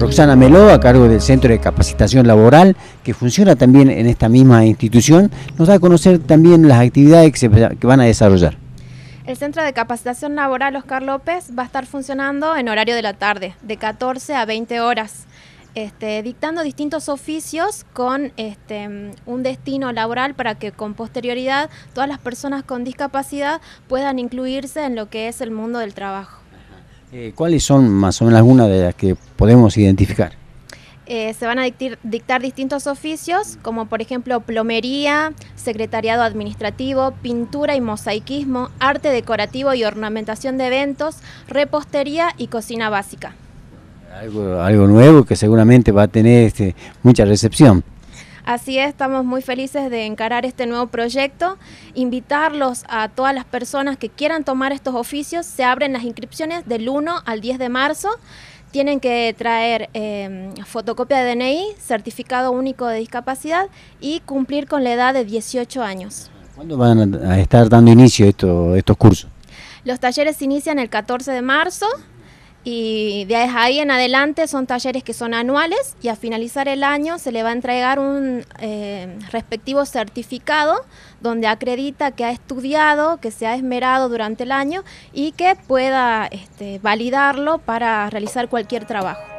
Roxana Meló, a cargo del Centro de Capacitación Laboral, que funciona también en esta misma institución, nos da a conocer también las actividades que, van a desarrollar. El Centro de Capacitación Laboral Oscar López va a estar funcionando en horario de la tarde, de 14 a 20 horas. Este, dictando distintos oficios con este, un destino laboral para que con posterioridad todas las personas con discapacidad puedan incluirse en lo que es el mundo del trabajo. Eh, ¿Cuáles son más o menos algunas de las que podemos identificar? Eh, se van a dictar distintos oficios, como por ejemplo plomería, secretariado administrativo, pintura y mosaiquismo, arte decorativo y ornamentación de eventos, repostería y cocina básica. Algo, nuevo que seguramente va a tener este, mucha recepción. Así es, estamos muy felices de encarar este nuevo proyecto, invitarlos a todas las personas que quieran tomar estos oficios, se abren las inscripciones del 1 al 10 de marzo tienen que traer em, fotocopia de DNI, certificado único de discapacidad y cumplir con la edad de 18 años. ¿Cuándo van a estar dando inicio estos cursos? Los talleres se inician el 14 de marzo y de ahí en adelante son talleres que son anuales y a finalizar el año se le va a entregar un eh, respectivo certificado donde acredita que ha estudiado, que se ha esmerado durante el año y que pueda este, validarlo para realizar cualquier trabajo.